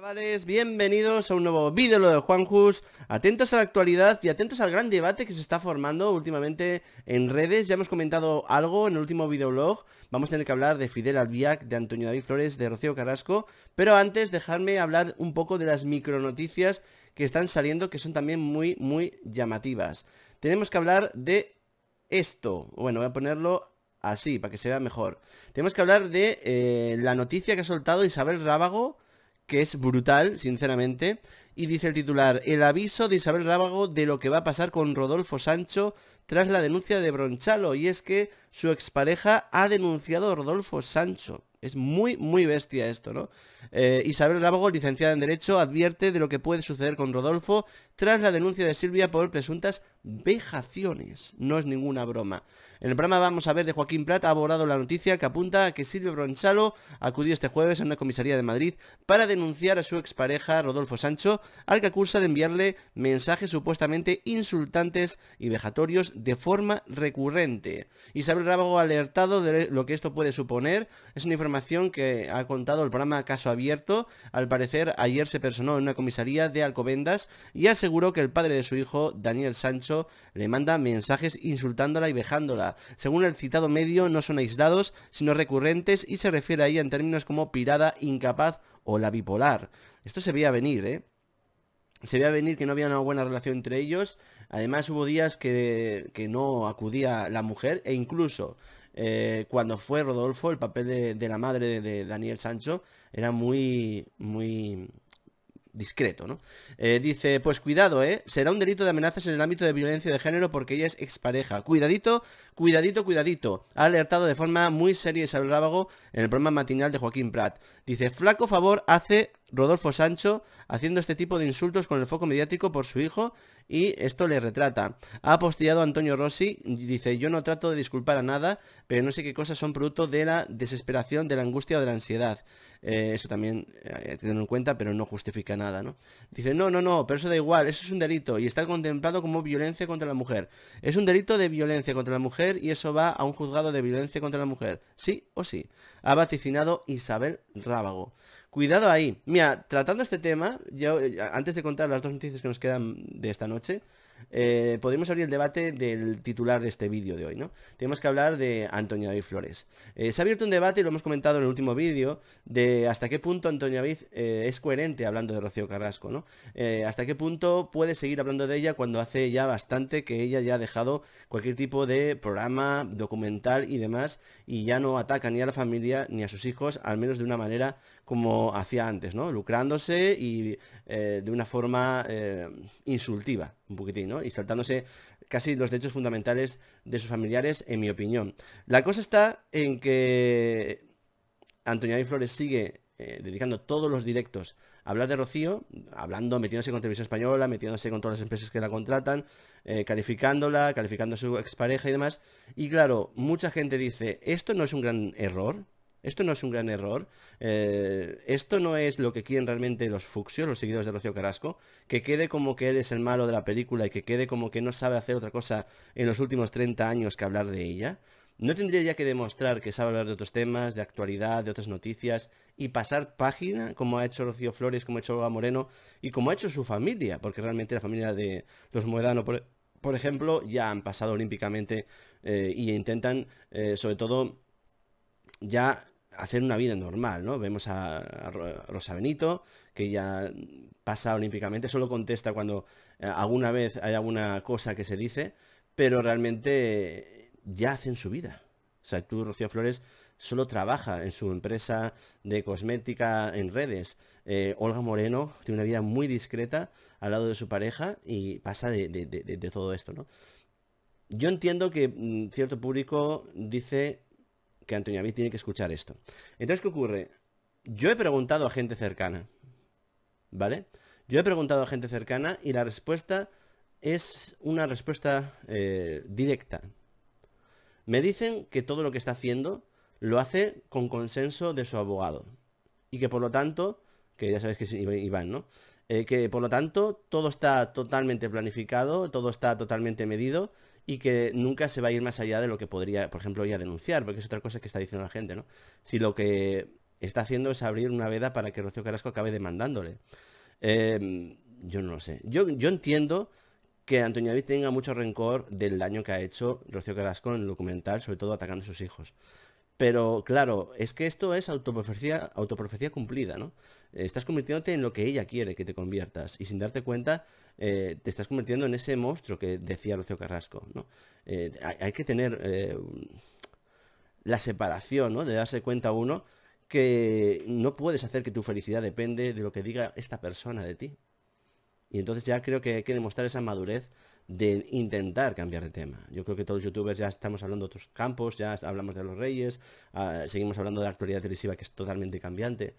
chavales, bienvenidos a un nuevo vídeo de Juanjus Atentos a la actualidad y atentos al gran debate que se está formando últimamente en redes Ya hemos comentado algo en el último videoblog Vamos a tener que hablar de Fidel Albiac, de Antonio David Flores, de Rocío Carrasco Pero antes, dejarme hablar un poco de las micronoticias que están saliendo Que son también muy, muy llamativas Tenemos que hablar de esto Bueno, voy a ponerlo así, para que se vea mejor Tenemos que hablar de eh, la noticia que ha soltado Isabel Rábago que es brutal, sinceramente. Y dice el titular, el aviso de Isabel Rábago de lo que va a pasar con Rodolfo Sancho tras la denuncia de Bronchalo. Y es que su expareja ha denunciado a Rodolfo Sancho. Es muy, muy bestia esto, ¿no? Eh, Isabel Rábago, licenciada en Derecho, advierte de lo que puede suceder con Rodolfo tras la denuncia de Silvia por presuntas vejaciones. No es ninguna broma. En el programa Vamos a ver de Joaquín Plata ha abordado la noticia que apunta a que Silvia Bronchalo acudió este jueves a una comisaría de Madrid para denunciar a su expareja Rodolfo Sancho, al que acusa de enviarle mensajes supuestamente insultantes y vejatorios de forma recurrente. Isabel Rábago ha alertado de lo que esto puede suponer. Es que ha contado el programa Caso Abierto. Al parecer, ayer se personó en una comisaría de Alcobendas y aseguró que el padre de su hijo, Daniel Sancho, le manda mensajes insultándola y vejándola. Según el citado medio, no son aislados, sino recurrentes y se refiere a ella en términos como pirada, incapaz o la bipolar. Esto se veía venir, ¿eh? Se veía venir que no había una buena relación entre ellos. Además, hubo días que, que no acudía la mujer e incluso eh, cuando fue Rodolfo, el papel de, la madre de, Daniel Sancho era muy, muy discreto, ¿no? Eh, dice, pues cuidado, ¿eh? Será un delito de amenazas en el ámbito de violencia de género porque ella es expareja. Cuidadito Cuidadito, cuidadito. Ha alertado de forma muy seria Isabel Rábago en el programa matinal de Joaquín Prat. Dice, flaco favor hace Rodolfo Sancho haciendo este tipo de insultos con el foco mediático por su hijo y esto le retrata. Ha apostillado a Antonio Rossi, dice, yo no trato de disculpar a nada, pero no sé qué cosas son producto de la desesperación, de la angustia o de la ansiedad. Eh, eso también hay eh, en cuenta, pero no justifica nada, ¿no? Dice, no, no, no, pero eso da igual, eso es un delito y está contemplado como violencia contra la mujer. Es un delito de violencia contra la mujer y eso va a un juzgado de violencia contra la mujer. Sí o sí. Ha vaticinado Isabel Rábago. Cuidado ahí. Mira, tratando este tema, yo, eh, antes de contar las dos noticias que nos quedan de esta noche, eh, podemos abrir el debate del titular de este vídeo de hoy, ¿no? Tenemos que hablar de Antonio David Flores. Eh, se ha abierto un debate, y lo hemos comentado en el último vídeo, de hasta qué punto Antonio David eh, es coherente hablando de Rocío Carrasco, ¿no? hasta qué punto puede seguir hablando de ella cuando hace ya bastante que ella ya ha dejado cualquier tipo de programa, documental y demás, y ya no ataca ni a la familia ni a sus hijos, al menos de una manera como hacía antes, ¿no? Lucrándose y eh, de una forma eh, insultiva, un poquitín, ¿no? Y saltándose casi los derechos fundamentales de sus familiares, en mi opinión. La cosa está en que Antonio Flores sigue eh, dedicando todos los directos a hablar de Rocío, hablando, metiéndose con Televisión Española, metiéndose con todas las empresas que la contratan, calificándola, calificando a su expareja y demás. Y claro, mucha gente dice, esto no es un gran error, esto no es un gran error. Eh, esto no es lo que quieren realmente los fuxios, los seguidores de Rocío Carrasco. Que quede como que él es el malo de la película y que quede como que no sabe hacer otra cosa en los últimos 30 años que hablar de ella. No tendría ya que demostrar que sabe hablar de otros temas, de actualidad, de otras noticias y pasar página como ha hecho Rocío Flores, como ha hecho Olga Moreno y como ha hecho su familia, porque realmente la familia de los Muedano, por, ejemplo, ya han pasado olímpicamente eh, y intentan, eh, sobre todo, ya hacer una vida normal, ¿no? Vemos a, Rosa Benito, que ya pasa olímpicamente, solo contesta cuando eh, alguna vez hay alguna cosa que se dice, pero realmente ya hacen su vida. O sea, tú, Rocío Flores, solo trabaja en su empresa de cosmética en redes. Eh, Olga Moreno tiene una vida muy discreta al lado de su pareja y pasa de, de todo esto, ¿no? Yo entiendo que mm, cierto público dice que Antonio tiene que escuchar esto. Entonces, ¿qué ocurre? Yo he preguntado a gente cercana, ¿vale? Yo he preguntado a gente cercana y la respuesta es una respuesta eh, directa. Me dicen que todo lo que está haciendo lo hace con consenso de su abogado y que por lo tanto, que ya sabéis que es Iván, ¿no? Eh, que por lo tanto todo está totalmente planificado, todo está totalmente medido y que nunca se va a ir más allá de lo que podría, por ejemplo, ella denunciar, porque es otra cosa que está diciendo la gente, ¿no? Si lo que está haciendo es abrir una veda para que Rocío Carrasco acabe demandándole. Em, yo no lo sé. Yo, entiendo que Antonio David tenga mucho rencor del daño que ha hecho Rocío Carrasco en el documental, sobre todo atacando a sus hijos. Pero claro, es que esto es autoprofecía, autoprofecía cumplida, ¿no? Estás convirtiéndote en lo que ella quiere que te conviertas y sin darte cuenta eh, te estás convirtiendo en ese monstruo que decía Lucio Carrasco. Eh, hay, que tener eh, la separación, ¿no? de darse cuenta uno que no puedes hacer que tu felicidad depende de lo que diga esta persona de ti. Y entonces ya creo que hay que demostrar esa madurez de intentar cambiar de tema. Yo creo que todos los youtubers ya estamos hablando de otros campos, ya hablamos de los reyes, ah, seguimos hablando de la actualidad televisiva que es totalmente cambiante.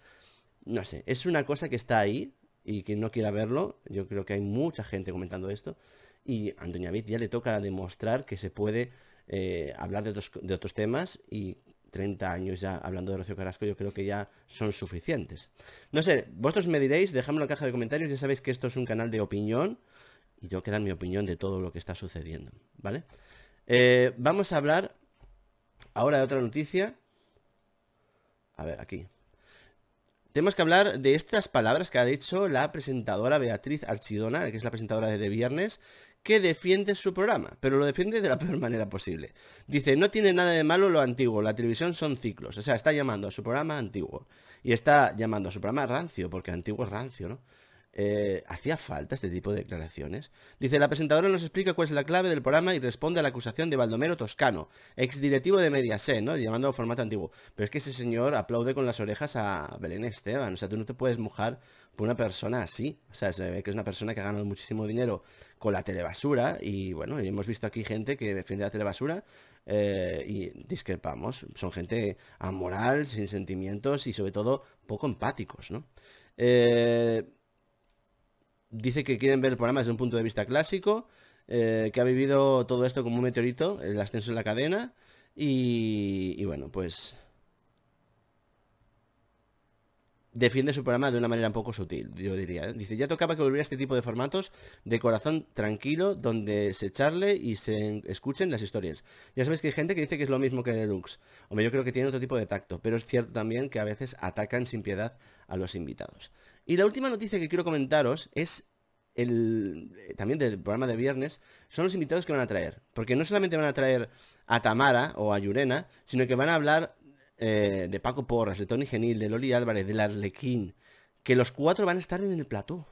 No sé, es una cosa que está ahí, y quien no quiera verlo, yo creo que hay mucha gente comentando esto, y a Antonio ya le toca demostrar que se puede eh, hablar de otros, temas y 30 años ya hablando de Rocío Carrasco, yo creo que ya son suficientes. No sé, vosotros me diréis, dejadme en la caja de comentarios, ya sabéis que esto es un canal de opinión y tengo que dar mi opinión de todo lo que está sucediendo, ¿vale? Eh, vamos a hablar ahora de otra noticia. A ver, aquí. Tenemos que hablar de estas palabras que ha dicho la presentadora Beatriz Archidona, que es la presentadora de The Viernes, que defiende su programa, pero lo defiende de la peor manera posible. Dice, no tiene nada de malo lo antiguo, la televisión son ciclos, o sea, está llamando a su programa antiguo. Y está llamando a su programa rancio, porque antiguo es rancio, ¿no? Eh, ¿Hacía falta este tipo de declaraciones? Dice, la presentadora nos explica cuál es la clave del programa y responde a la acusación de Baldomero Toscano, exdirectivo de Mediaset, ¿no? Llamando a formato antiguo. Pero es que ese señor aplaude con las orejas a Belén Esteban. O sea, tú no te puedes mojar por una persona así. O sea, se ve que es una persona que ha ganado muchísimo dinero con la telebasura. Y bueno, hemos visto aquí gente que defiende la telebasura eh, y discrepamos. Son gente amoral, sin sentimientos y sobre todo poco empáticos, ¿no? Eh dice que quieren ver el programa desde un punto de vista clásico, eh, que ha vivido todo esto como un meteorito, el ascenso en la cadena, y, bueno, pues defiende su programa de una manera un poco sutil, yo diría. ¿eh? Dice, ya tocaba que volviera a este tipo de formatos de corazón tranquilo, donde se charle y se escuchen las historias. Ya sabes que hay gente que dice que es lo mismo que Deluxe. Hombre, yo creo que tiene otro tipo de tacto, pero es cierto también que a veces atacan sin piedad a los invitados. Y la última noticia que quiero comentaros es el, eh, también del programa de viernes, son los invitados que van a traer. Porque no solamente van a traer a Tamara o a Yurena, sino que van a hablar eh, de Paco Porras, de Tony Genil, de Loli Álvarez, de Larlequín, que los cuatro van a estar en el plató.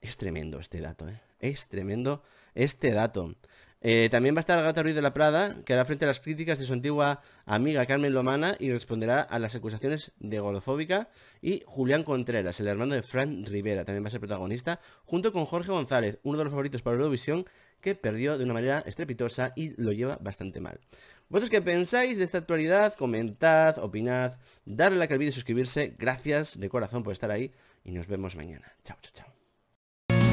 Es tremendo este dato, ¿eh? Es tremendo este dato. Eh, también va a estar Gata Ruiz de la Prada, que hará frente a las críticas de su antigua amiga Carmen Lomana y responderá a las acusaciones de golofóbica. Y Julián Contreras, el hermano de Fran Rivera, también va a ser protagonista, junto con Jorge González, uno de los favoritos para Eurovisión, que perdió de una manera estrepitosa y lo lleva bastante mal. ¿Vosotros qué pensáis de esta actualidad? Comentad, opinad, darle like al vídeo y suscribirse. Gracias de corazón por estar ahí y nos vemos mañana. Chao, chao, chao.